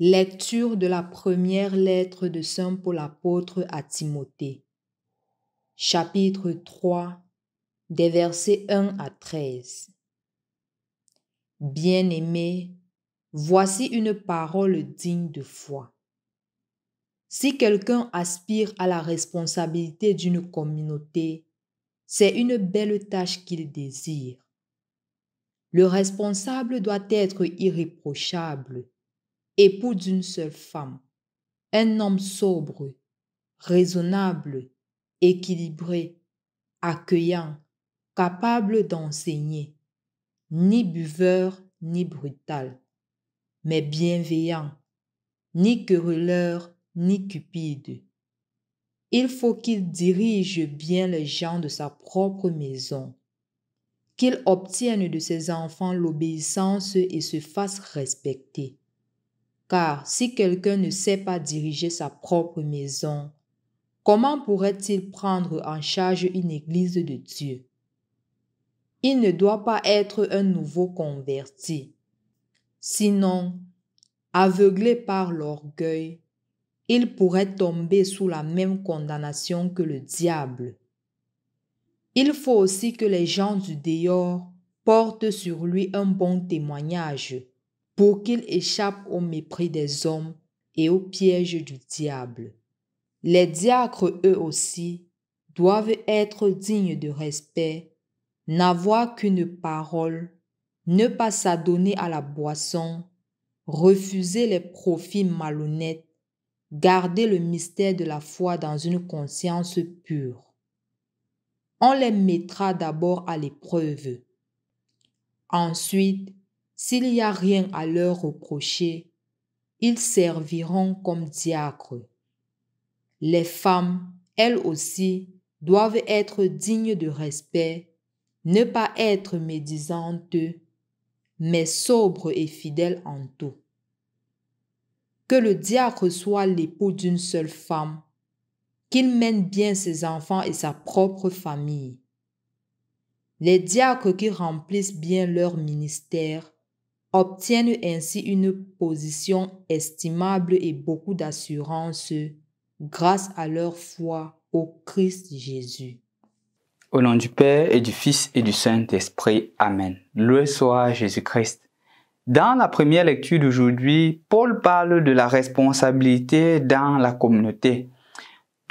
Lecture de la première lettre de Saint Paul apôtre à Timothée. Chapitre 3 des versets 1 à 13. Bien-aimés, voici une parole digne de foi. Si quelqu'un aspire à la responsabilité d'une communauté, c'est une belle tâche qu'il désire. Le responsable doit être irréprochable époux d'une seule femme, un homme sobre, raisonnable, équilibré, accueillant, capable d'enseigner, ni buveur ni brutal, mais bienveillant, ni querelleur ni cupide. Il faut qu'il dirige bien les gens de sa propre maison, qu'il obtienne de ses enfants l'obéissance et se fasse respecter. Car si quelqu'un ne sait pas diriger sa propre maison, comment pourrait-il prendre en charge une église de Dieu Il ne doit pas être un nouveau converti. Sinon, aveuglé par l'orgueil, il pourrait tomber sous la même condamnation que le diable. Il faut aussi que les gens du dehors portent sur lui un bon témoignage pour qu'ils échappent au mépris des hommes et au piège du diable. Les diacres, eux aussi, doivent être dignes de respect, n'avoir qu'une parole, ne pas s'adonner à la boisson, refuser les profits malhonnêtes, garder le mystère de la foi dans une conscience pure. On les mettra d'abord à l'épreuve. Ensuite, s'il n'y a rien à leur reprocher, ils serviront comme diacres. Les femmes, elles aussi, doivent être dignes de respect, ne pas être médisantes, mais sobres et fidèles en tout. Que le diacre soit l'époux d'une seule femme, qu'il mène bien ses enfants et sa propre famille. Les diacres qui remplissent bien leur ministère obtiennent ainsi une position estimable et beaucoup d'assurance grâce à leur foi au Christ Jésus. Au nom du Père et du Fils et du Saint-Esprit, Amen. Le soit Jésus-Christ. Dans la première lecture d'aujourd'hui, Paul parle de la responsabilité dans la communauté.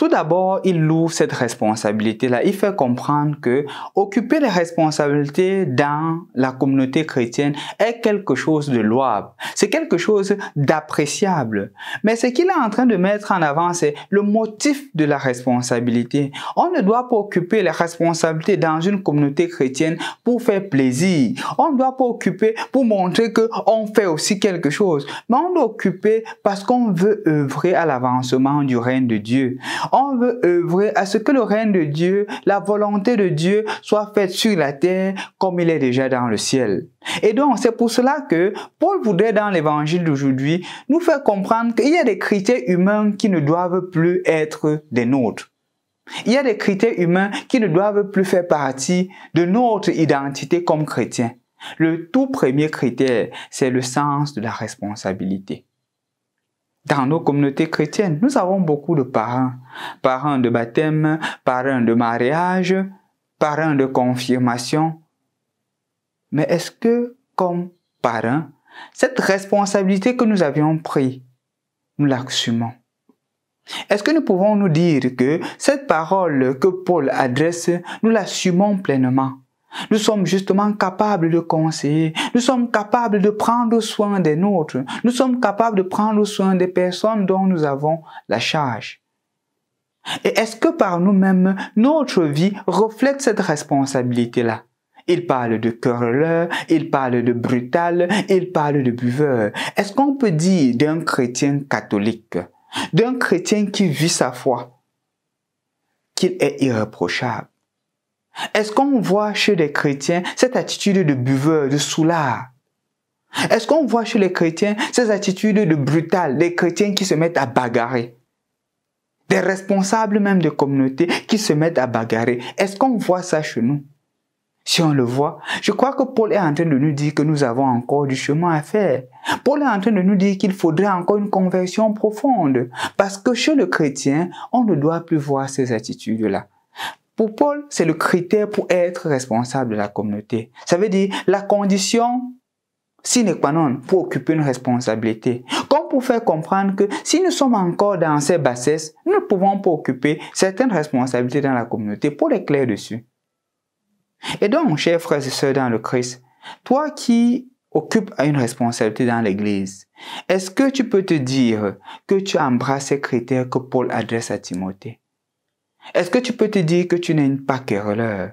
Tout d'abord, il loue cette responsabilité-là. Il fait comprendre que occuper les responsabilités dans la communauté chrétienne est quelque chose de louable. C'est quelque chose d'appréciable. Mais ce qu'il est en train de mettre en avant, c'est le motif de la responsabilité. On ne doit pas occuper les responsabilités dans une communauté chrétienne pour faire plaisir. On ne doit pas occuper pour montrer qu'on fait aussi quelque chose. Mais on doit occuper parce qu'on veut œuvrer à l'avancement du règne de Dieu. On veut œuvrer à ce que le règne de Dieu, la volonté de Dieu soit faite sur la terre comme il est déjà dans le ciel. Et donc, c'est pour cela que Paul voudrait dans l'évangile d'aujourd'hui nous faire comprendre qu'il y a des critères humains qui ne doivent plus être des nôtres. Il y a des critères humains qui ne doivent plus faire partie de notre identité comme chrétien. Le tout premier critère, c'est le sens de la responsabilité. Dans nos communautés chrétiennes, nous avons beaucoup de parents. Parents de baptême, parents de mariage, parents de confirmation. Mais est-ce que, comme parents, cette responsabilité que nous avions prise, nous l'assumons Est-ce que nous pouvons nous dire que cette parole que Paul adresse, nous l'assumons pleinement nous sommes justement capables de conseiller. Nous sommes capables de prendre soin des nôtres. Nous sommes capables de prendre soin des personnes dont nous avons la charge. Et est-ce que par nous-mêmes, notre vie reflète cette responsabilité-là Il parle de querelleur, il parle de brutal, il parle de buveur. Est-ce qu'on peut dire d'un chrétien catholique, d'un chrétien qui vit sa foi, qu'il est irréprochable est-ce qu'on voit chez les chrétiens cette attitude de buveur, de soulard Est-ce qu'on voit chez les chrétiens ces attitudes de brutal, des chrétiens qui se mettent à bagarrer Des responsables même de communautés qui se mettent à bagarrer. Est-ce qu'on voit ça chez nous si on le voit, je crois que Paul est en train de nous dire que nous avons encore du chemin à faire. Paul est en train de nous dire qu'il faudrait encore une conversion profonde, parce que chez le chrétien, on ne doit plus voir ces attitudes-là. Pour Paul, c'est le critère pour être responsable de la communauté. Ça veut dire la condition sine qua non pour occuper une responsabilité. Comme pour faire comprendre que si nous sommes encore dans ces bassesses, nous ne pouvons pas occuper certaines responsabilités dans la communauté. Pour les clairs dessus. Et donc, chers frères et sœurs dans le Christ, toi qui occupes une responsabilité dans l'Église, est-ce que tu peux te dire que tu embrasses ces critères que Paul adresse à Timothée est-ce que tu peux te dire que tu n'es pas querelleur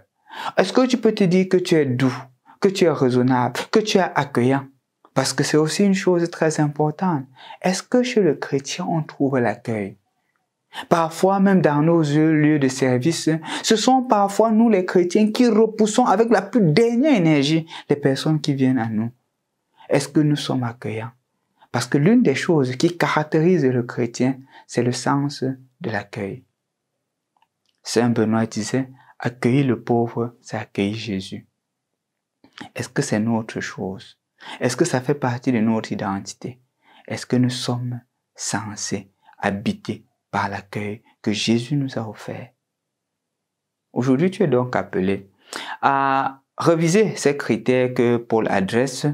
Est-ce que tu peux te dire que tu es doux, que tu es raisonnable, que tu es accueillant Parce que c'est aussi une chose très importante. Est-ce que chez le chrétien, on trouve l'accueil Parfois, même dans nos lieux de service, ce sont parfois nous les chrétiens qui repoussons avec la plus dernière énergie les personnes qui viennent à nous. Est-ce que nous sommes accueillants Parce que l'une des choses qui caractérise le chrétien, c'est le sens de l'accueil. Saint Benoît disait, accueillir le pauvre, c'est accueillir Jésus. Est-ce que c'est notre chose Est-ce que ça fait partie de notre identité Est-ce que nous sommes censés habiter par l'accueil que Jésus nous a offert Aujourd'hui, tu es donc appelé à réviser ces critères que Paul adresse,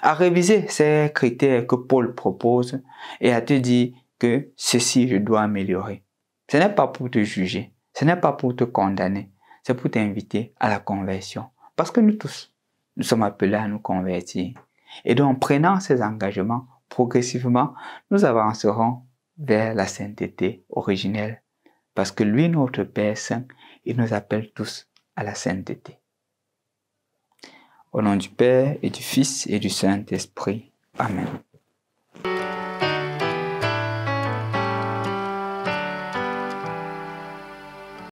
à réviser ces critères que Paul propose et à te dire que ceci, je dois améliorer. Ce n'est pas pour te juger, ce n'est pas pour te condamner, c'est pour t'inviter à la conversion. Parce que nous tous, nous sommes appelés à nous convertir. Et donc, en prenant ces engagements, progressivement, nous avancerons vers la sainteté originelle. Parce que lui, notre Père Saint, il nous appelle tous à la sainteté. Au nom du Père et du Fils et du Saint-Esprit. Amen.